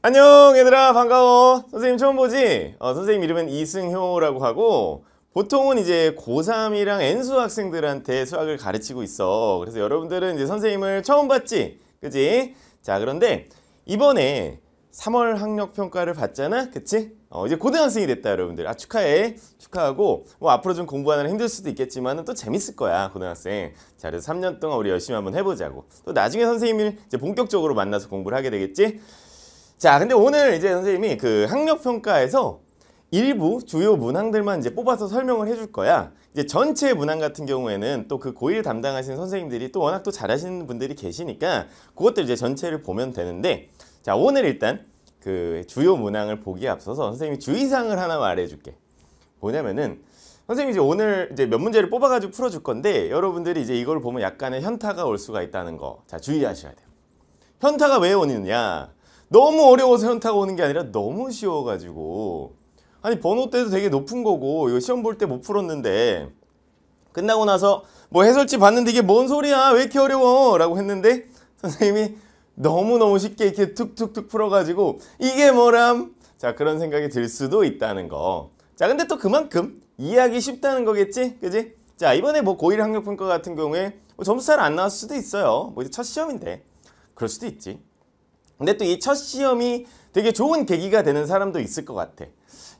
안녕 얘들아 반가워 선생님 처음 보지? 어, 선생님 이름은 이승효라고 하고 보통은 이제 고3이랑 N수 학생들한테 수학을 가르치고 있어 그래서 여러분들은 이제 선생님을 처음 봤지? 그지? 자 그런데 이번에 3월 학력평가를 받잖아? 그치? 어, 이제 고등학생이 됐다 여러분들 아 축하해 축하하고 뭐 앞으로 좀 공부하느라 힘들 수도 있겠지만 또 재밌을 거야 고등학생 자 그래서 3년 동안 우리 열심히 한번 해보자고 또 나중에 선생님을 이제 본격적으로 만나서 공부를 하게 되겠지? 자, 근데 오늘 이제 선생님이 그 학력 평가에서 일부 주요 문항들만 이제 뽑아서 설명을 해줄 거야. 이제 전체 문항 같은 경우에는 또 그고1담당하신 선생님들이 또 워낙 또 잘하시는 분들이 계시니까 그것들 이제 전체를 보면 되는데 자 오늘 일단 그 주요 문항을 보기에 앞서서 선생님이 주의사항을 하나 말해줄게. 뭐냐면은 선생님 이제 오늘 이제 몇 문제를 뽑아가지고 풀어줄 건데 여러분들이 이제 이걸 보면 약간의 현타가 올 수가 있다는 거. 자 주의하셔야 돼요. 현타가 왜 오느냐? 너무 어려워서 현타가 오는 게 아니라 너무 쉬워가지고 아니 번호때도 되게 높은 거고 이거 시험 볼 때 못 풀었는데 끝나고 나서 뭐 해설지 봤는데 이게 뭔 소리야 왜 이렇게 어려워 라고 했는데 선생님이 너무너무 쉽게 이렇게 툭툭툭 풀어가지고 이게 뭐람 자 그런 생각이 들 수도 있다는 거 자 근데 또 그만큼 이해하기 쉽다는 거겠지 그지 자 이번에 뭐 고1 학력평가 같은 경우에 뭐 점수 잘 안 나왔을 수도 있어요 뭐 이제 첫 시험인데 그럴 수도 있지 근데 또 이 첫 시험이 되게 좋은 계기가 되는 사람도 있을 것 같아.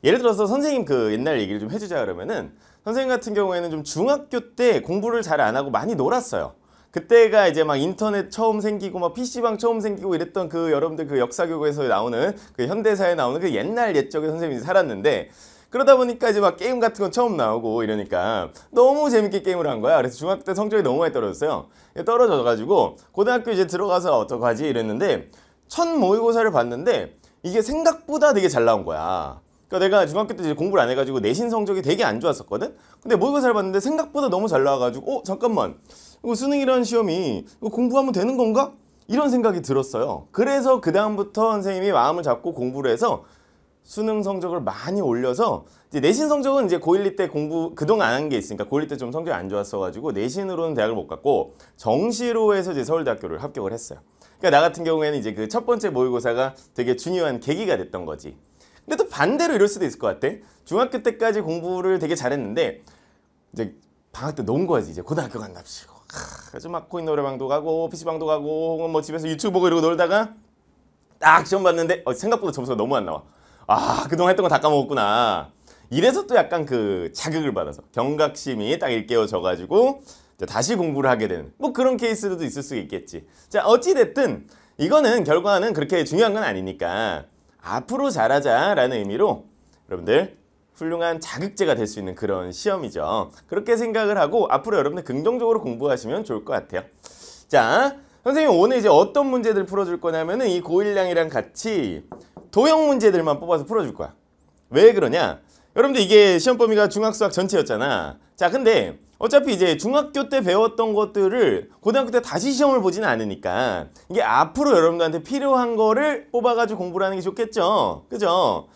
예를 들어서 선생님 그 옛날 얘기를 좀 해주자 그러면은 선생님 같은 경우에는 좀 중학교 때 공부를 잘 안 하고 많이 놀았어요. 그때가 이제 막 인터넷 처음 생기고 막 PC방 처음 생기고 이랬던 그 여러분들 그 역사교과에서 나오는 그 현대사에 나오는 그 옛날 옛적의 선생님이 살았는데 그러다 보니까 이제 막 게임 같은 건 처음 나오고 이러니까 너무 재밌게 게임을 한 거야. 그래서 중학교 때 성적이 너무 많이 떨어졌어요. 떨어져가지고 고등학교 이제 들어가서 어떡하지 이랬는데 첫 모의고사를 봤는데 이게 생각보다 되게 잘 나온 거야 그러니까 내가 중학교 때 공부를 안 해가지고 내신 성적이 되게 안 좋았었거든 근데 모의고사를 봤는데 생각보다 너무 잘 나와가지고 어 잠깐만 이거 수능이라는 시험이 이거 공부하면 되는 건가? 이런 생각이 들었어요 그래서 그 다음부터 선생님이 마음을 잡고 공부를 해서 수능 성적을 많이 올려서 이제 내신 성적은 이제 고1 2때 공부 그동안 안 한 게 있으니까 고1 2때좀 성적이 안 좋았어가지고 내신으로는 대학을 못 갔고 정시로 해서 이제 서울대학교를 합격을 했어요 그러니까 나 같은 경우에는 이제 그 첫 번째 모의고사가 되게 중요한 계기가 됐던 거지. 근데 또 반대로 이럴 수도 있을 것 같아. 중학교 때까지 공부를 되게 잘했는데 이제 방학 때 논 거지. 이제 고등학교 간답시고. 아주 막 코인 노래방도 가고 PC방도 가고 뭐 집에서 유튜브 보고 이러고 놀다가 딱 시험 봤는데 어, 생각보다 점수가 너무 안 나와. 아 그동안 했던 거 다 까먹었구나. 이래서 또 약간 그 자극을 받아서 경각심이 딱 일깨워져가지고 다시 공부를 하게 되는 뭐 그런 케이스도 있을 수 있겠지 자 어찌됐든 이거는 결과는 그렇게 중요한 건 아니니까 앞으로 잘하자라는 의미로 여러분들 훌륭한 자극제가 될 수 있는 그런 시험이죠 그렇게 생각을 하고 앞으로 여러분들 긍정적으로 공부하시면 좋을 것 같아요 자 선생님 오늘 이제 어떤 문제들 풀어줄 거냐면은 이 고일량이랑 같이 도형 문제들만 뽑아서 풀어줄 거야 왜 그러냐 여러분들 이게 시험 범위가 중학수학 전체였잖아 자 근데 어차피 이제 중학교 때 배웠던 것들을 고등학교 때 다시 시험을 보진 않으니까 이게 앞으로 여러분들한테 필요한 거를 뽑아가지고 공부를 하는 게 좋겠죠 그죠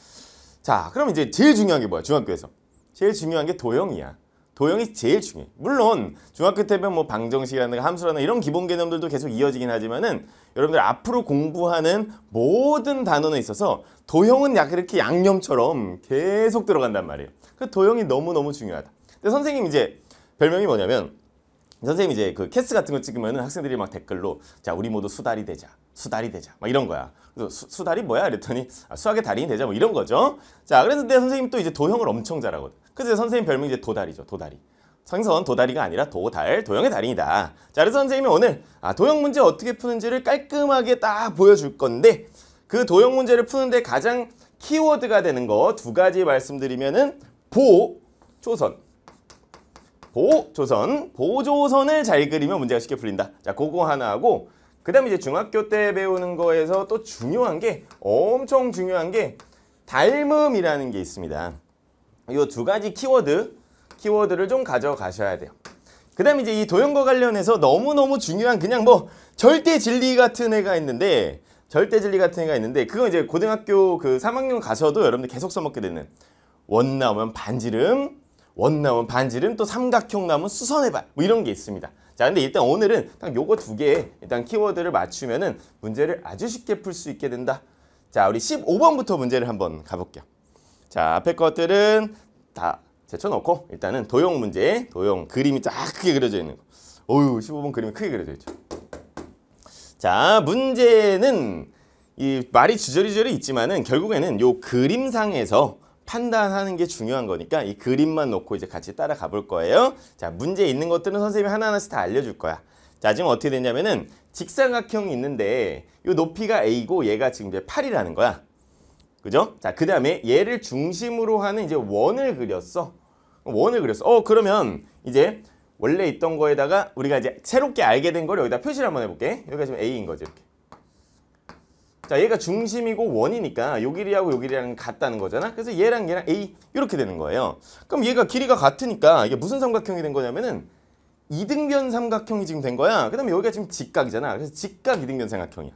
자 그럼 이제 제일 중요한 게 뭐야 중학교에서 제일 중요한 게 도형이야 도형이 제일 중요해. 물론 중학교 때면 뭐방정식이라든가함수라든가 이런 기본 개념들도 계속 이어지긴 하지만은 여러분들 앞으로 공부하는 모든 단원에 있어서 도형은 약 이렇게 양념처럼 계속 들어간단 말이에요. 그 도형이 너무너무 중요하다. 근데 선생님 이제 별명이 뭐냐면 선생님 이제 그 캐스 같은 거 찍으면 학생들이 막 댓글로 자 우리 모두 수달이 되자 수달이 되자 막 이런 거야 그래서 수, 수달이 뭐야 이랬더니 아, 수학의 달인이 되자 뭐 이런 거죠 자 그래서 내 선생님 또 이제 도형을 엄청 잘하거든 그래서 선생님 별명이 이제 도다리죠. 도다리. 상선 도다리가 아니라 도달, 도형의 달인이다. 자, 그래서 선생님이 오늘 아, 도형 문제 어떻게 푸는지를 깔끔하게 딱 보여줄 건데 그 도형 문제를 푸는데 가장 키워드가 되는 거 두 가지 말씀드리면은 보, 조선. 보, 조선. 보조선을 잘 그리면 문제가 쉽게 풀린다. 자, 그거 하나 하고 그 다음에 이제 중학교 때 배우는 거에서 또 중요한 게 엄청 중요한 게 닮음이라는 게 있습니다. 이두 가지 키워드 키워드를 좀 가져가셔야 돼요. 그 다음에 이제 이 도형과 관련해서 너무너무 중요한 그냥 뭐 절대 진리 같은 애가 있는데 절대 진리 같은 애가 있는데 그건 이제 고등학교 그 3학년 가서도 여러분들 계속 써먹게 되는 원 나오면 반지름 원 나오면 반지름 또 삼각형 나오면 수선해발 뭐 이런 게 있습니다. 자 근데 일단 오늘은 딱 요거 두 개 일단 키워드를 맞추면은 문제를 아주 쉽게 풀 수 있게 된다. 자 우리 15번부터 문제를 한번 가볼게요. 자, 앞에 것들은 다 제쳐놓고 일단은 도형 문제, 도형 그림이 쫙 크게 그려져 있는 거. 어유 15번 그림이 크게 그려져 있죠. 자, 문제는 이 말이 주저리주저리 있지만은 결국에는 요 그림상에서 판단하는 게 중요한 거니까 이 그림만 놓고 이제 같이 따라가 볼 거예요. 자, 문제 있는 것들은 선생님이 하나하나씩 다 알려줄 거야. 자, 지금 어떻게 됐냐면은 직사각형이 있는데 요 높이가 A고 얘가 지금 이제 8이라는 거야. 그죠? 자, 그 다음에 얘를 중심으로 하는 이제 원을 그렸어. 원을 그렸어. 어, 그러면 이제 원래 있던 거에다가 우리가 이제 새롭게 알게 된 걸 여기다 표시를 한번 해볼게. 여기가 지금 A인 거죠, 이렇게. 자, 얘가 중심이고 원이니까 요 길이하고 요 길이랑 같다는 거잖아. 그래서 얘랑 얘랑 A 이렇게 되는 거예요. 그럼 얘가 길이가 같으니까 이게 무슨 삼각형이 된 거냐면은 이등변 삼각형이 지금 된 거야. 그 다음에 여기가 지금 직각이잖아. 그래서 직각 이등변 삼각형이야.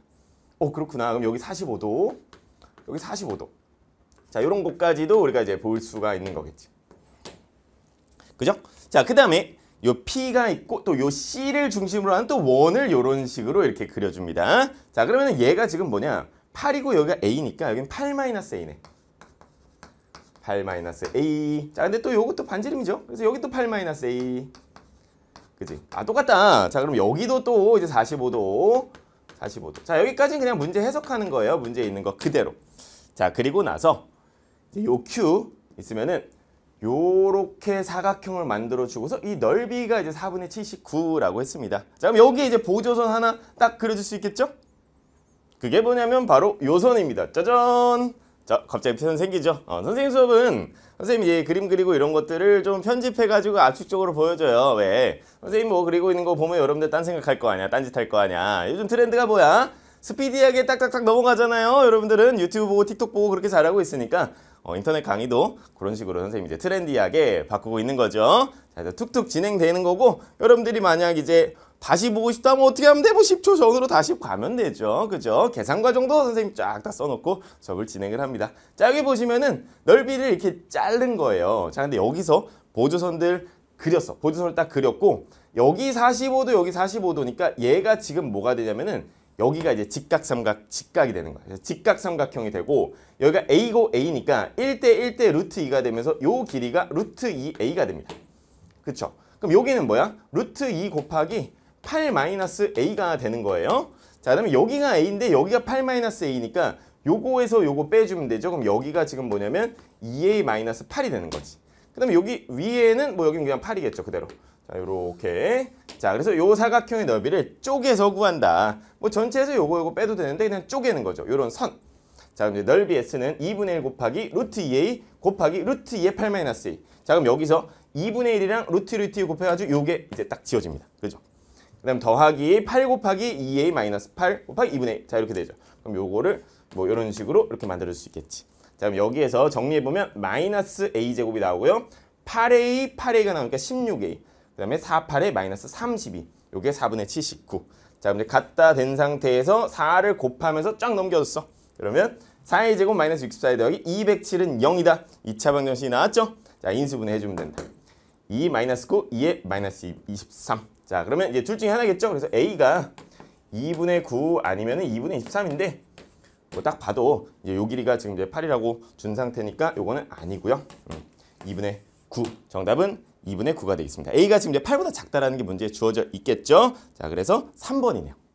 어, 그렇구나. 그럼 여기 45도, 여기 45도. 자, 이런 곳까지도 우리가 이제 볼 수가 있는 거겠지. 그죠? 자, 그 다음에 요 P가 있고 또 요 C를 중심으로 하는 또 원을 이런 식으로 이렇게 그려줍니다. 자, 그러면 얘가 지금 뭐냐? 8이고 여기가 A니까 여기는 8-A네. 8-A. 자, 근데 또 요것도 반지름이죠. 그래서 여기 또 8-A. 그지? 아, 똑같다. 자, 그럼 여기도 또 이제 45도. 45도. 자, 여기까지는 그냥 문제 해석하는 거예요. 문제 있는 거 그대로. 자, 그리고 나서 요 Q 있으면은 요렇게 사각형을 만들어 주고서 이 넓이가 이제 4분의 79라고 했습니다. 자, 그럼 여기 이제 보조선 하나 딱 그려줄 수 있겠죠? 그게 뭐냐면 바로 요선입니다. 짜잔! 자 갑자기 표편 생기죠 어, 선생님 수업은 선생님 예, 그림 그리고 이런 것들을 좀 편집해 가지고 압축적으로 보여줘요 왜 선생님 뭐 그리고 있는 거 보면 여러분들 딴 생각할 거 아니야 딴짓 할 거 아니야 요즘 트렌드가 뭐야 스피디하게 딱딱딱 넘어가잖아요 여러분들은 유튜브 보고 틱톡 보고 그렇게 잘하고 있으니까 어, 인터넷 강의도 그런 식으로 선생님이 제 트렌디하게 바꾸고 있는 거죠 자, 이제 툭툭 진행되는 거고 여러분들이 만약 이제 다시 보고 싶다 면 어떻게 하면 되고 10초 전으로 다시 가면 되죠. 그죠? 계산 과정도 선생님쫙 다 써놓고 접을 진행을 합니다. 자, 여기 보시면은 넓이를 이렇게 자른 거예요. 자, 근데 여기서 보조선들 그렸어. 보조선을 딱 그렸고 여기 45도, 여기 45도니까 얘가 지금 뭐가 되냐면은 여기가 이제 직각삼각, 직각이 되는 거예요. 직각삼각형이 되고 여기가 A고 A니까 1대 1대 루트 2가 되면서 요 길이가 루트 2A가 됩니다. 그쵸? 그럼 여기는 뭐야? 루트 2 곱하기 8-a가 되는 거예요. 자, 그러면 여기가 a인데 여기가 8-a니까 요거에서 요거 빼주면 되죠. 그럼 여기가 지금 뭐냐면 2a-8이 되는 거지. 그 다음에 여기 위에는 뭐 여기는 그냥 8이겠죠. 그대로. 자, 요렇게. 자, 그래서 요 사각형의 너비를 쪼개서 구한다. 뭐 전체에서 요거 요거 빼도 되는데 그냥 쪼개는 거죠. 요런 선. 자, 그럼 이제 넓이 S는 2분의 1 곱하기 루트 2A 곱하기 루트 2의 8-A. 자, 그럼 여기서 2분의 1이랑 루트 루트 2 곱해가지고 요게 이제 딱 지워집니다. 그죠? 그다음 더하기 8 곱하기 2a 마이너스 8 곱하기 2분의 1. 자 이렇게 되죠. 그럼 요거를 뭐 이런 식으로 이렇게 만들 수 있겠지. 자 그럼 여기에서 정리해보면 마이너스 a 제곱이 나오고요. 8a, 8a가 나오니까 16a. 그 다음에 4, 8에 마이너스 32. 요게 4분의 79. 자 그럼 이제 갖다 된 상태에서 4를 곱하면서 쫙 넘겨줬어. 그러면 4의 제곱 마이너스 64 더하기 207은 0이다. 2차 방정식이 나왔죠? 자 인수분해 해주면 된다. 2 마이너스 9, 2에 마이너스 23. 자 그러면 이제 둘 중에 하나겠죠? 그래서 A가 2분의 9 아니면 은 2분의 23인데 뭐 딱 봐도 이제 요 길이가 지금 이제 8이라고 준 상태니까 요거는 아니고요. 음, 2분의 9 정답은 2분의 9가 되겠습니다. A가 지금 이제 8보다 작다라는 게 문제에 주어져 있겠죠? 자 그래서 3번이네요.